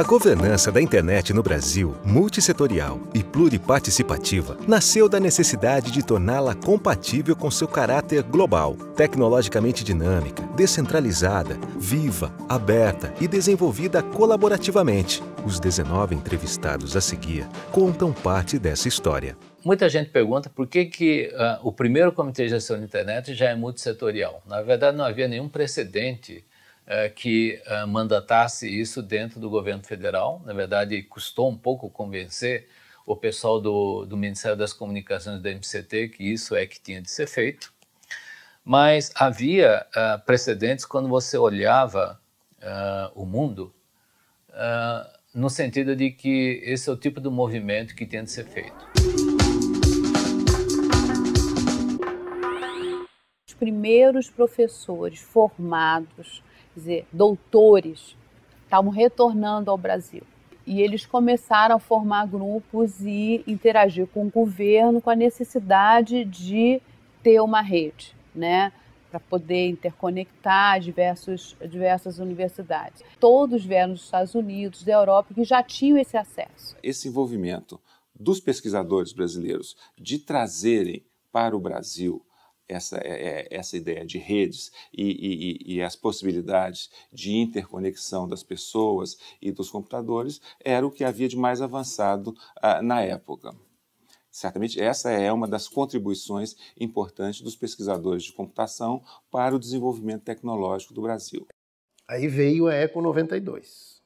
A governança da internet no Brasil, multissetorial e pluriparticipativa, nasceu da necessidade de torná-la compatível com seu caráter global, tecnologicamente dinâmica, descentralizada, viva, aberta e desenvolvida colaborativamente. Os 19 entrevistados a seguir contam parte dessa história. Muita gente pergunta por que, que uh, o primeiro Comitê de Gestão da Internet já é multissetorial. Na verdade, não havia nenhum precedente eh, que eh, mandatasse isso dentro do governo federal. Na verdade, custou um pouco convencer o pessoal do, do Ministério das Comunicações da MCT que isso é que tinha de ser feito. Mas havia uh, precedentes quando você olhava uh, o mundo, uh, no sentido de que esse é o tipo do movimento que tem de ser feito. Os primeiros professores formados dizer, doutores, estavam retornando ao Brasil. E eles começaram a formar grupos e interagir com o governo com a necessidade de ter uma rede, né? para poder interconectar diversos, diversas universidades. Todos vieram dos Estados Unidos, da Europa, que já tinham esse acesso. Esse envolvimento dos pesquisadores brasileiros de trazerem para o Brasil essa, é, é, essa ideia de redes e, e, e, as possibilidades de interconexão das pessoas e dos computadores era o que havia de mais avançado ah, na época. Certamente essa é uma das contribuições importantes dos pesquisadores de computação para o desenvolvimento tecnológico do Brasil. Aí veio a Eco 92.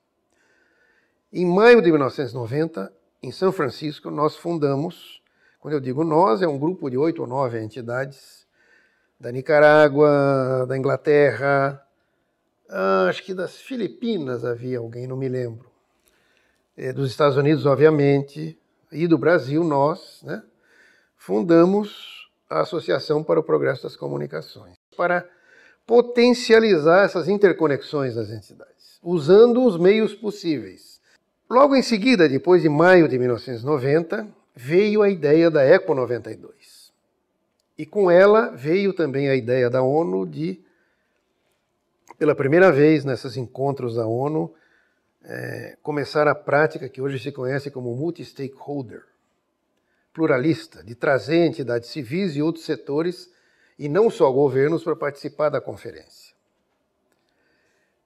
Em maio de 1990, em São Francisco, nós fundamos, quando eu digo nós, é um grupo de oito ou nove entidades da Nicarágua, da Inglaterra, ah, acho que das Filipinas havia alguém, não me lembro. É, dos Estados Unidos, obviamente, e do Brasil, nós, né, fundamos a Associação para o Progresso das Comunicações, para potencializar essas interconexões das entidades, usando os meios possíveis. Logo em seguida, depois de maio de 1990, veio a ideia da Eco 92 e com ela veio também a ideia da ONU de, pela primeira vez nesses encontros da ONU, é, começar a prática que hoje se conhece como multi-stakeholder, pluralista, de trazer entidades civis e outros setores, e não só governos, para participar da conferência.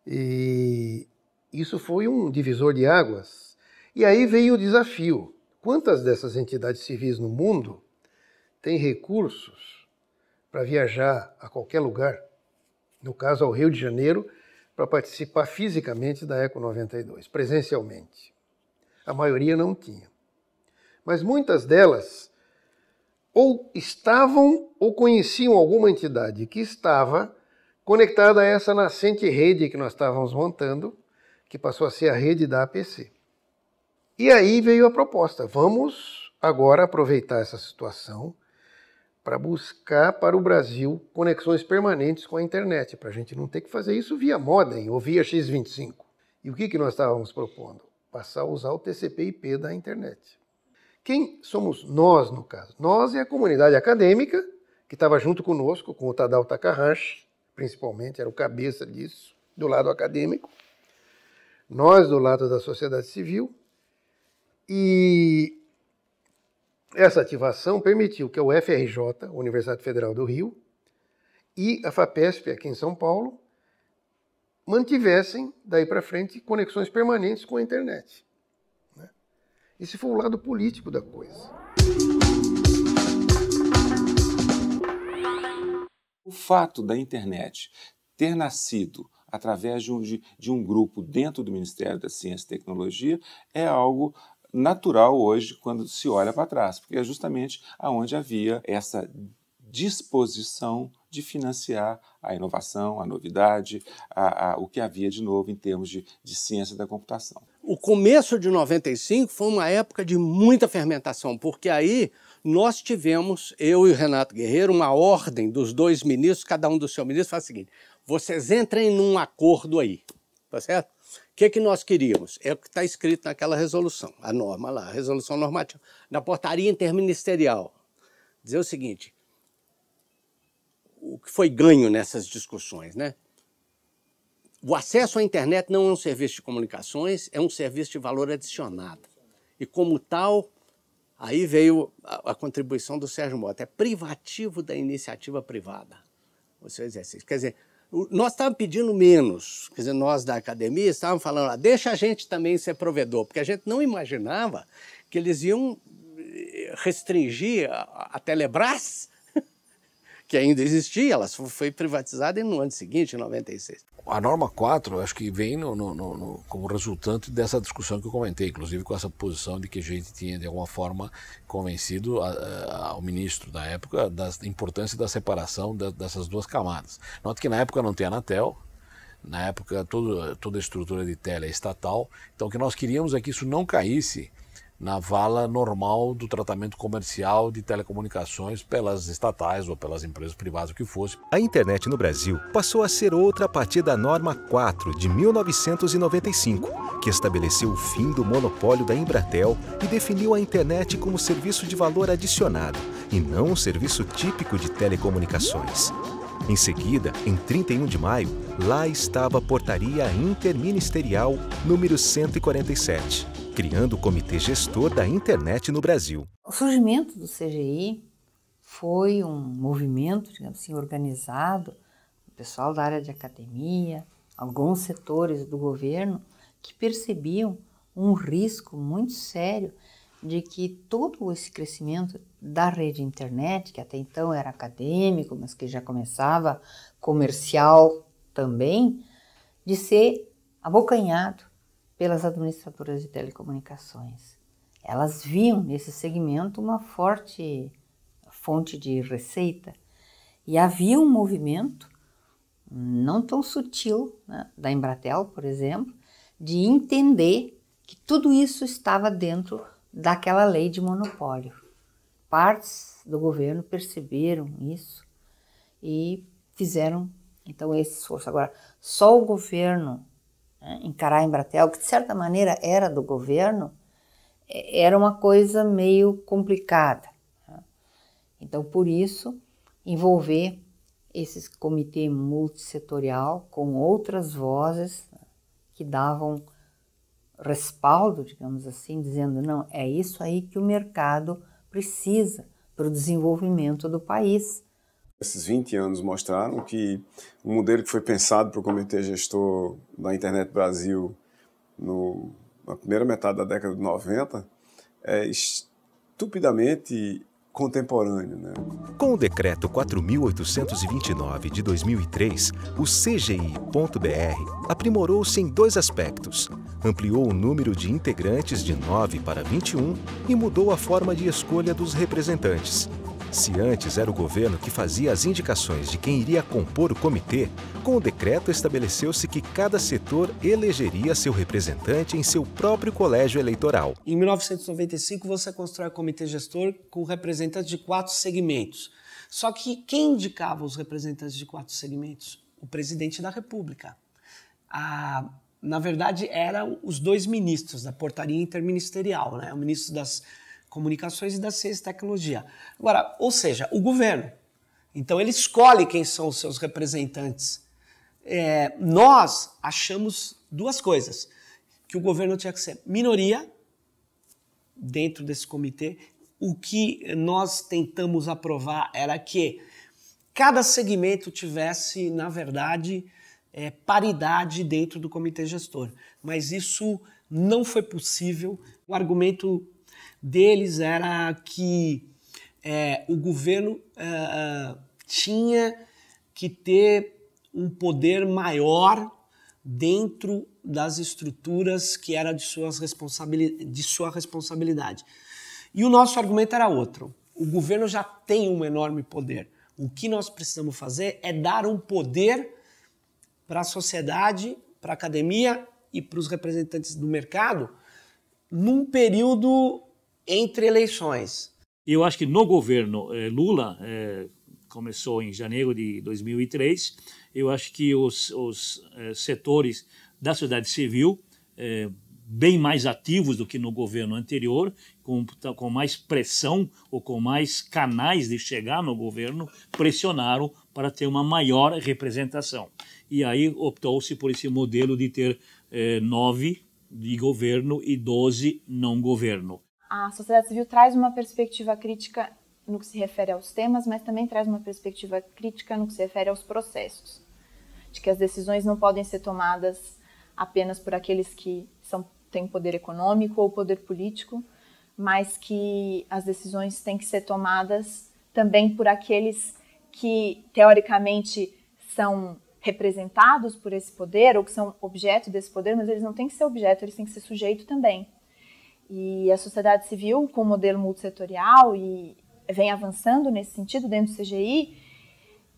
E isso foi um divisor de águas. E aí veio o desafio: quantas dessas entidades civis no mundo tem recursos para viajar a qualquer lugar, no caso ao Rio de Janeiro, para participar fisicamente da Eco 92, presencialmente. A maioria não tinha. Mas muitas delas ou estavam ou conheciam alguma entidade que estava conectada a essa nascente rede que nós estávamos montando, que passou a ser a rede da APC. E aí veio a proposta: vamos agora aproveitar essa situação para buscar para o Brasil conexões permanentes com a internet, para a gente não ter que fazer isso via modem ou via X25. E o que, que nós estávamos propondo? Passar a usar o TCP/IP da internet. Quem somos nós, no caso? Nós é a comunidade acadêmica que estava junto conosco, com o Tadal Takahashi, principalmente, era o cabeça disso, do lado acadêmico, nós do lado da sociedade civil, e essa ativação permitiu que a UFRJ, Universidade Federal do Rio, e a FAPESP, aqui em São Paulo, mantivessem, daí para frente, conexões permanentes com a internet. Né? Esse foi o lado político da coisa. O fato da internet ter nascido através de um, de, de um grupo dentro do Ministério da Ciência e Tecnologia é algo natural hoje quando se olha para trás, porque é justamente aonde havia essa disposição de financiar a inovação, a novidade, a, a, o que havia de novo em termos de, de ciência da computação. O começo de 95 foi uma época de muita fermentação, porque aí nós tivemos, eu e o Renato Guerreiro, uma ordem dos dois ministros, cada um do seu ministro, faz o seguinte: vocês entrem num acordo aí, tá certo? que é que nós queríamos? É o que está escrito naquela resolução, a norma lá, a resolução normativa, na portaria interministerial. Dizer o seguinte, o que foi ganho nessas discussões, né? O acesso à internet não é um serviço de comunicações, é um serviço de valor adicionado. E como tal, aí veio a, a contribuição do Sérgio Mota, é privativo da iniciativa privada. Você é exerce. Quer dizer, nós estávamos pedindo menos, quer dizer, nós da academia estávamos falando, ah, deixa a gente também ser provedor, porque a gente não imaginava que eles iam eh, restringir a, a Telebrás que ainda existia, ela foi privatizada no ano seguinte, em 96. A norma 4, acho que vem no, no, no, como resultante dessa discussão que eu comentei, inclusive com essa posição de que a gente tinha, de alguma forma, convencido a, a, ao ministro da época da importância da separação da, dessas duas camadas. Note que na época não tinha Anatel, na época todo, toda a estrutura de tele é estatal, então o que nós queríamos é que isso não caísse na vala normal do tratamento comercial de telecomunicações pelas estatais ou pelas empresas privadas, o que fosse. A internet no Brasil passou a ser outra a partir da Norma 4 de 1995, que estabeleceu o fim do monopólio da Embratel e definiu a internet como serviço de valor adicionado e não um serviço típico de telecomunicações. Em seguida, em 31 de maio, lá estava a Portaria Interministerial número 147 criando o Comitê Gestor da Internet no Brasil. O surgimento do CGI foi um movimento, digamos assim, organizado, o pessoal da área de academia, alguns setores do governo, que percebiam um risco muito sério de que todo esse crescimento da rede internet, que até então era acadêmico, mas que já começava comercial também, de ser abocanhado pelas administradoras de telecomunicações. Elas viam nesse segmento uma forte fonte de receita e havia um movimento não tão sutil né, da Embratel, por exemplo, de entender que tudo isso estava dentro daquela lei de monopólio. Partes do governo perceberam isso e fizeram então esse esforço. Agora, só o governo né, encarar a Embratel, que de certa maneira era do governo, é, era uma coisa meio complicada. Né? Então, por isso, envolver esse comitê multissetorial com outras vozes né, que davam respaldo, digamos assim, dizendo: não, é isso aí que o mercado precisa para o desenvolvimento do país. Esses 20 anos mostraram que o um modelo que foi pensado para o comitê gestor da Internet Brasil no, na primeira metade da década de 90 é estupidamente contemporâneo. Né? Com o decreto 4.829 de 2003, o CGI.br aprimorou-se em dois aspectos. Ampliou o número de integrantes de 9 para 21 e mudou a forma de escolha dos representantes. Se antes era o governo que fazia as indicações de quem iria compor o comitê, com o decreto estabeleceu-se que cada setor elegeria seu representante em seu próprio colégio eleitoral. Em 1995, você constrói o comitê gestor com representantes de quatro segmentos. Só que quem indicava os representantes de quatro segmentos? O presidente da República. A na verdade, eram os dois ministros da portaria interministerial, né? o ministro das comunicações e da ciência e tecnologia. Agora, ou seja, o governo. Então ele escolhe quem são os seus representantes. É, nós achamos duas coisas: que o governo tinha que ser minoria dentro desse comitê. O que nós tentamos aprovar era que cada segmento tivesse, na verdade, é, paridade dentro do comitê gestor. Mas isso não foi possível. O argumento deles era que é, o governo é, é, tinha que ter um poder maior dentro das estruturas que era de, suas responsabili de sua responsabilidade. E o nosso argumento era outro. O governo já tem um enorme poder. O que nós precisamos fazer é dar um poder para a sociedade, para a academia e para os representantes do mercado num período entre eleições. Eu acho que no governo eh, Lula, eh, começou em janeiro de 2003, eu acho que os, os eh, setores da sociedade civil, bem mais ativos do que no governo anterior, com, com mais pressão ou com mais canais de chegar no governo, pressionaram para ter uma maior representação. E aí optou-se por esse modelo de ter nove de governo e doze não governo a sociedade civil traz uma perspectiva crítica no que se refere aos temas, mas também traz uma perspectiva crítica no que se refere aos processos, de que as decisões não podem ser tomadas apenas por aqueles que são, têm poder econômico ou poder político, mas que as decisões têm que ser tomadas também por aqueles que teoricamente são representados por esse poder ou que são objeto desse poder, mas eles não têm que ser objeto, eles têm que ser sujeito também. E a sociedade civil, com o modelo multissetorial, e vem avançando nesse sentido dentro do CGI,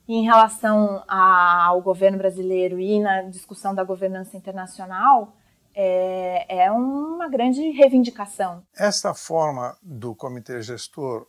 em relação ao governo brasileiro e na discussão da governança internacional, é, é uma grande reivindicação. Esta forma do comitê gestor,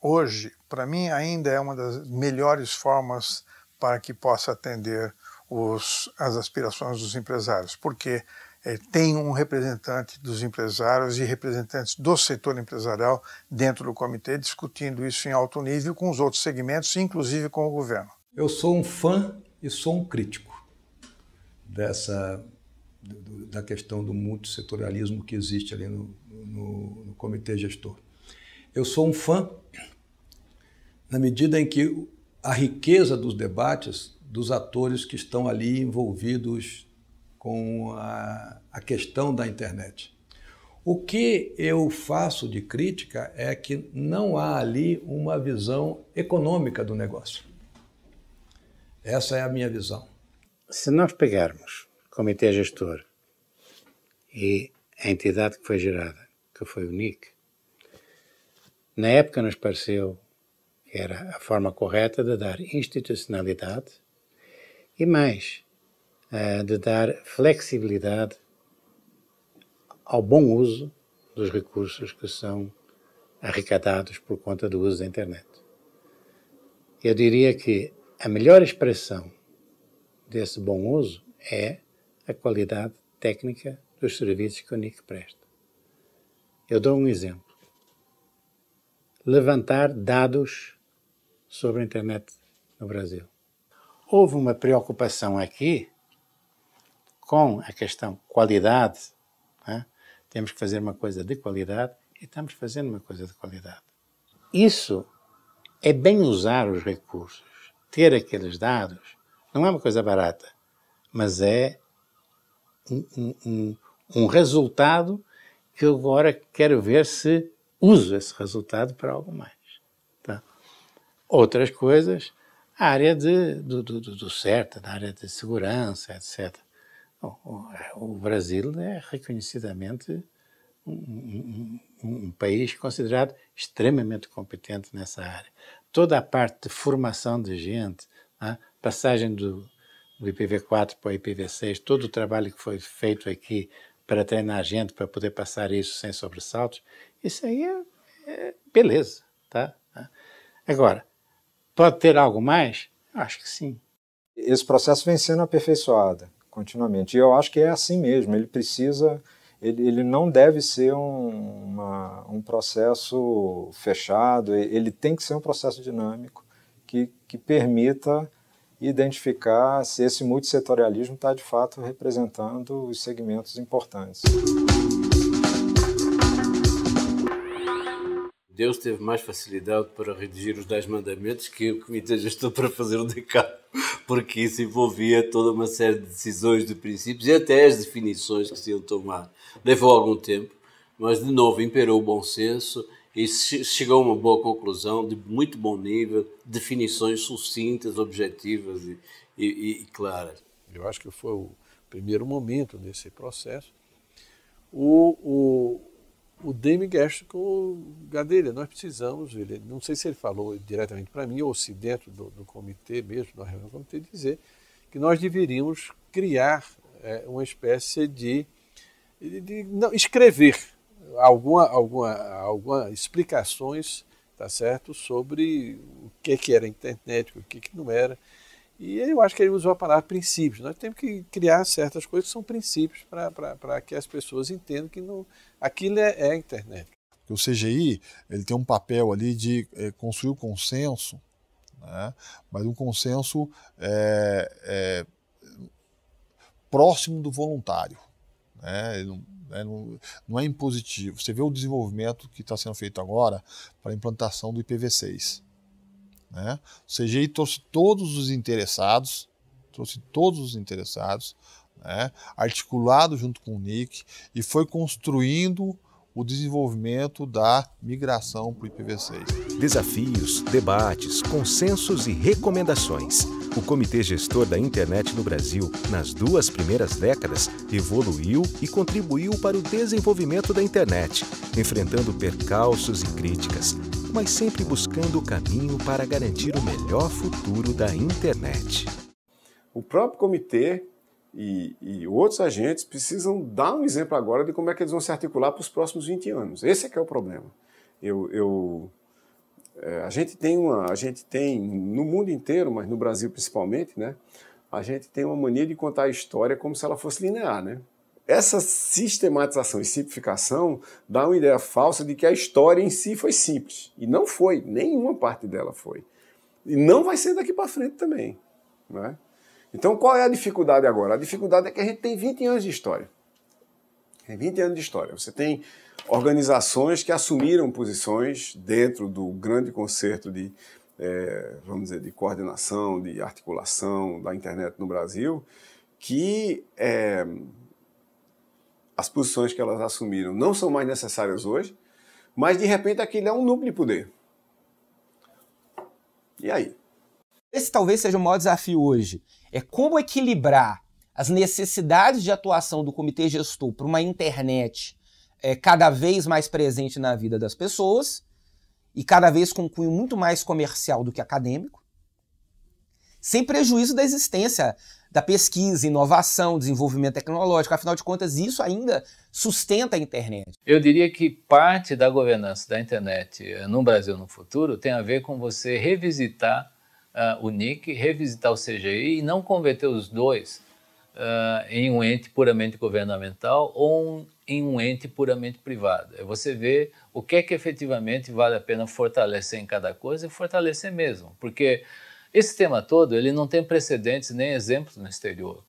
hoje, para mim, ainda é uma das melhores formas para que possa atender os, as aspirações dos empresários, porque é, tem um representante dos empresários e representantes do setor empresarial dentro do comitê, discutindo isso em alto nível com os outros segmentos, inclusive com o governo. Eu sou um fã e sou um crítico dessa da questão do multissetorialismo que existe ali no, no, no comitê gestor. Eu sou um fã na medida em que a riqueza dos debates dos atores que estão ali envolvidos com a, a questão da internet. O que eu faço de crítica é que não há ali uma visão econômica do negócio. Essa é a minha visão. Se nós pegarmos o comitê gestor e a entidade que foi gerada, que foi o NIC, na época nos pareceu que era a forma correta de dar institucionalidade e mais, uh, de dar flexibilidade ao bom uso dos recursos que são arrecadados por conta do uso da internet. Eu diria que a melhor expressão desse bom uso é a qualidade técnica dos serviços que o NIC presta. Eu dou um exemplo. Levantar dados sobre a internet no Brasil. Houve uma preocupação aqui com a questão qualidade, é? temos que fazer uma coisa de qualidade e estamos fazendo uma coisa de qualidade. Isso é bem usar os recursos, ter aqueles dados, não é uma coisa barata, mas é um, um, um, resultado que eu agora quero ver se uso esse resultado para algo mais. Tá? Outras coisas, a área de, do, do, do da área de segurança, etc. O Brasil é reconhecidamente um, um, um, país considerado extremamente competente nessa área. Toda a parte de formação de gente, a né, passagem do, do IPv4 para o IPv6, todo o trabalho que foi feito aqui para treinar a gente para poder passar isso sem sobressaltos, isso aí é, é beleza, tá? Agora, pode ter algo mais? acho que sim. Esse processo vem sendo aperfeiçoado continuamente. E eu acho que é assim mesmo, ele precisa, ele, ele não deve ser um, uma, um processo fechado, ele tem que ser um processo dinâmico que, que permita identificar se esse multissetorialismo está de fato representando os segmentos importantes. Deus teve mais facilidade para redigir os Dez Mandamentos que o Comitê Gestor para fazer o Decálogo porque isso envolvia toda uma série de decisões de princípios e até as definições que se iam tomar. Levou algum tempo, mas de novo imperou o bom senso e chegou a uma boa conclusão de muito bom nível, definições sucintas, objetivas e, e, e claras. Eu acho que foi o primeiro momento nesse processo. o, o o Dame Gersh com Gadelha. Nós precisamos, ele, não sei se ele falou diretamente para mim ou se dentro do, do comitê mesmo, da reunião do comitê, dizer que nós deveríamos criar é, uma espécie de, de, de, não, escrever alguma, alguma, alguma explicações tá certo sobre o que, que era internet, o que, que não era. E eu acho que ele usou a palavra princípios. Nós temos que criar certas coisas que são princípios para que as pessoas entendam que aquilo é, é a internet. O CGI ele tem um papel ali de é, construir o um consenso, né? mas um consenso é, é próximo do voluntário. Né? Não, né, não, não é impositivo. Você vê o desenvolvimento que está sendo feito agora para a implantação do IPv6. Né? O CGI trouxe todos os interessados, trouxe todos os interessados, né? articulado junto com o NIC e foi construindo o desenvolvimento da migração para o IPv6. Desafios, debates, consensos e recomendações. O Comitê Gestor da Internet no Brasil, nas duas primeiras décadas, evoluiu e contribuiu para o desenvolvimento da internet, enfrentando percalços e críticas, mas sempre buscando o caminho para garantir o melhor futuro da internet. O próprio comitê e, e, outros agentes precisam dar um exemplo agora de como é que eles vão se articular para os próximos 20 anos. Esse é que é o problema. Eu, eu é, a gente tem uma, a gente tem no mundo inteiro, mas no Brasil principalmente, né? A gente tem uma mania de contar a história como se ela fosse linear, né? Essa sistematização e simplificação dá uma ideia falsa de que a história em si foi simples. E não foi, nenhuma parte dela foi. E não vai ser daqui para frente também. Né? Então qual é a dificuldade agora? A dificuldade é que a gente tem 20 anos de história. É tem 20 anos de história. Você tem organizações que assumiram posições dentro do grande concerto de, é, vamos dizer, de coordenação, de articulação da internet no Brasil, que é, as posições que elas assumiram não são mais necessárias hoje, mas de repente aquele é um núcleo de poder. E aí? Esse talvez seja o maior desafio hoje. É como equilibrar as necessidades de atuação do comitê gestor para uma internet é, cada vez mais presente na vida das pessoas e cada vez com cunho muito mais comercial do que acadêmico, sem prejuízo da existência da pesquisa, inovação, desenvolvimento tecnológico. Afinal de contas, isso ainda sustenta a internet. Eu diria que parte da governança da internet eh, no Brasil no futuro tem a ver com você revisitar uh, o NIC, revisitar o CGI e não converter os dois uh, em um ente puramente governamental ou um, em um ente puramente privado. É você ver o que é que efetivamente vale a pena fortalecer em cada coisa e fortalecer mesmo, porque esse tema todo ele não tem precedentes nem exemplos no exterior.